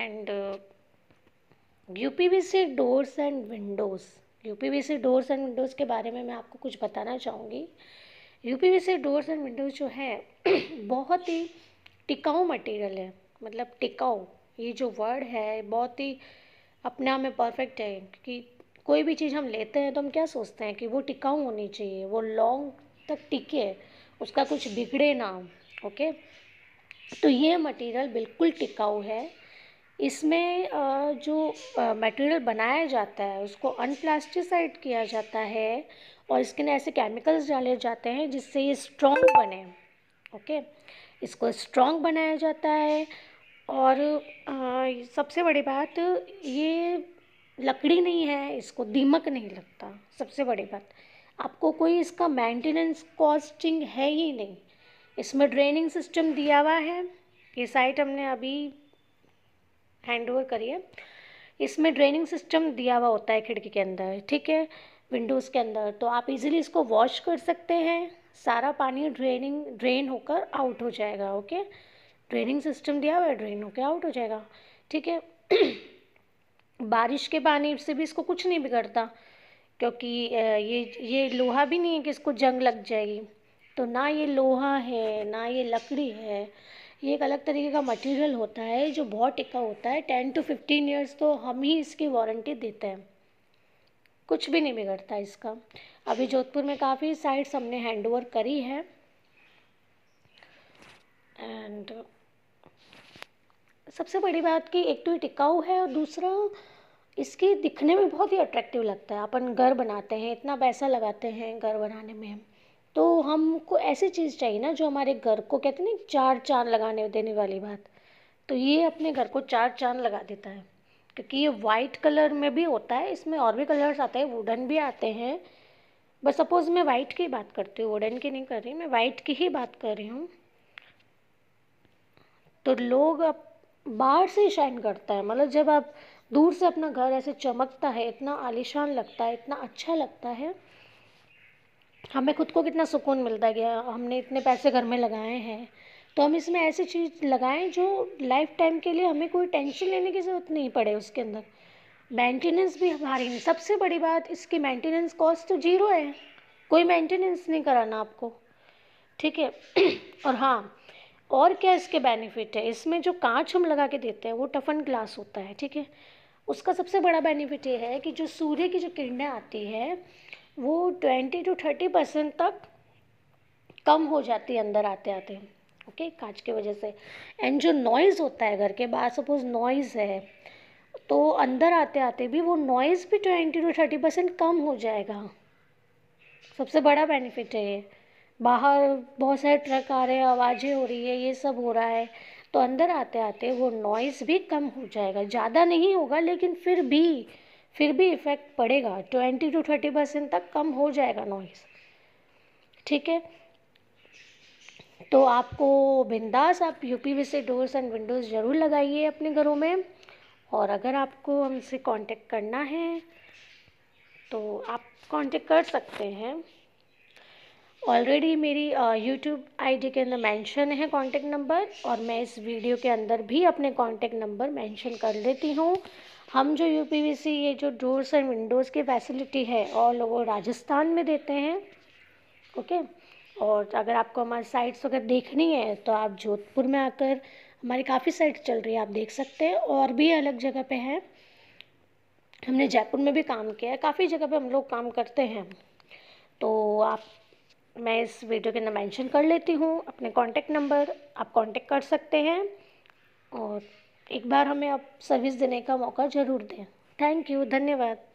P uh, UPVC doors and windows UPVC doors and windows के बारे में मैं आपको कुछ बताना चाहूँगी यूपीवीसी डोर्स एंड विंडोज़ जो है बहुत ही टिकाऊ मटेरियल है मतलब टिकाऊ ये जो वर्ड है बहुत ही अपने आप में परफेक्ट है क्योंकि कोई भी चीज़ हम लेते हैं तो हम क्या सोचते हैं कि वो टिकाऊ होनी चाहिए वो लॉन्ग तक टिके उसका कुछ बिगड़े ना ओके तो ये मटेरियल बिल्कुल टिकाऊ है इसमें जो मटेरियल बनाया जाता है उसको अनप्लास्टिसाइड किया जाता है और इसके लिए ऐसे केमिकल्स डाले जाते हैं जिससे ये स्ट्रॉन्ग बने ओके इसको स्ट्रॉन्ग बनाया जाता है और सबसे बड़ी बात ये लकड़ी नहीं है इसको दीमक नहीं लगता सबसे बड़ी बात आपको कोई इसका मेंटेनेंस कॉस्टिंग है ही नहीं इसमें ड्रेनिंग सिस्टम दिया हुआ है ये साइट हमने अभी हैंड ओवर करिए इसमें ड्रेनिंग सिस्टम दिया हुआ होता है खिड़की के अंदर ठीक है विंडोज़ के अंदर तो आप इजीली इसको वॉश कर सकते हैं सारा पानी ड्रेनिंग ड्रेन होकर आउट हो जाएगा ओके ड्रेनिंग सिस्टम दिया हुआ है ड्रेन होकर आउट हो जाएगा ठीक है बारिश के पानी से भी इसको कुछ नहीं बिगड़ता क्योंकि ये ये लोहा भी नहीं है कि इसको जंग लग जाएगी तो ना ये लोहा है ना ये लकड़ी है ये एक अलग तरीके का मटेरियल होता है जो बहुत टिका होता है टेन टू फिफ्टीन ईयर्स तो हम ही इसकी वारंटी देते हैं कुछ भी नहीं बिगड़ता इसका अभी जोधपुर में काफ़ी साइट्स हमने हैंड ओवर करी है एंड सबसे बड़ी बात कि एक तो ये टिकाऊ है और दूसरा इसकी दिखने में बहुत ही अट्रैक्टिव लगता है अपन घर बनाते हैं इतना पैसा लगाते हैं घर बनाने में तो हमको ऐसी चीज़ चाहिए ना जो हमारे घर को कहते हैं ना चार चांद लगाने देने वाली बात तो ये अपने घर को चार चांद लगा देता है क्योंकि ये वाइट कलर में भी होता है इसमें और भी कलर्स आते हैं वुडन भी आते हैं बस सपोज़ मैं वाइट की बात करती हूँ वुडन की नहीं कर रही मैं वाइट की ही बात कर रही हूँ तो लोग अब बाहर से शाइन करता है मतलब जब आप दूर से अपना घर ऐसे चमकता है इतना आलिशान लगता है इतना अच्छा लगता है हमें खुद को कितना सुकून मिलता गया हमने इतने पैसे घर में लगाए हैं तो हम इसमें ऐसी चीज़ लगाएं जो लाइफ टाइम के लिए हमें कोई टेंशन लेने की ज़रूरत नहीं पड़े उसके अंदर मेंटेनेंस भी हमारी नहीं सबसे बड़ी बात इसकी मेंटेनेंस कॉस्ट तो जीरो है कोई मेंटेनेंस नहीं कराना आपको ठीक है और हाँ और क्या इसके बेनिफिट है इसमें जो कांच हम लगा के देते हैं वो टफन ग्लास होता है ठीक है उसका सबसे बड़ा बेनिफिट ये है कि जो सूर्य की जो किरणें आती है वो ट्वेंटी टू थर्टी परसेंट तक कम हो जाती है अंदर आते आते ओके okay? कांच की वजह से एंड जो नॉइज़ होता है घर के बाहर सपोज नॉइज़ है तो अंदर आते आते भी वो नॉइज़ भी ट्वेंटी टू थर्टी परसेंट कम हो जाएगा सबसे बड़ा बेनिफिट है ये बाहर बहुत सारे ट्रक आ रहे हैं आवाज़ें हो रही है ये सब हो रहा है तो अंदर आते आते वो नॉइज़ भी कम हो जाएगा ज़्यादा नहीं होगा लेकिन फिर भी फिर भी इफ़ेक्ट पड़ेगा ट्वेंटी टू थर्टी परसेंट तक कम हो जाएगा नॉइज़ ठीक है तो आपको बिंदास आप यू पी से डोर्स एंड विंडोज़ ज़रूर लगाइए अपने घरों में और अगर आपको हमसे कांटेक्ट करना है तो आप कांटेक्ट कर सकते हैं ऑलरेडी मेरी यूट्यूब आईडी के अंदर मेंशन है कांटेक्ट नंबर और मैं इस वीडियो के अंदर भी अपने कांटेक्ट नंबर मेंशन कर लेती हूँ हम जो यू पी वी ये जो डोर्स एंड विंडोज़ की फैसिलिटी है और लोग राजस्थान में देते हैं ओके और अगर आपको हमारी साइट्स अगर देखनी है तो आप जोधपुर में आकर हमारी काफ़ी साइट चल रही है आप देख सकते हैं और भी अलग जगह पे हैं हमने जयपुर में भी काम किया है काफ़ी जगह पे हम लोग काम करते हैं तो आप मैं इस वीडियो के अंदर मैंशन कर लेती हूँ अपने कांटेक्ट नंबर आप कांटेक्ट कर सकते हैं और एक बार हमें आप सर्विस देने का मौका ज़रूर दें थैंक यू धन्यवाद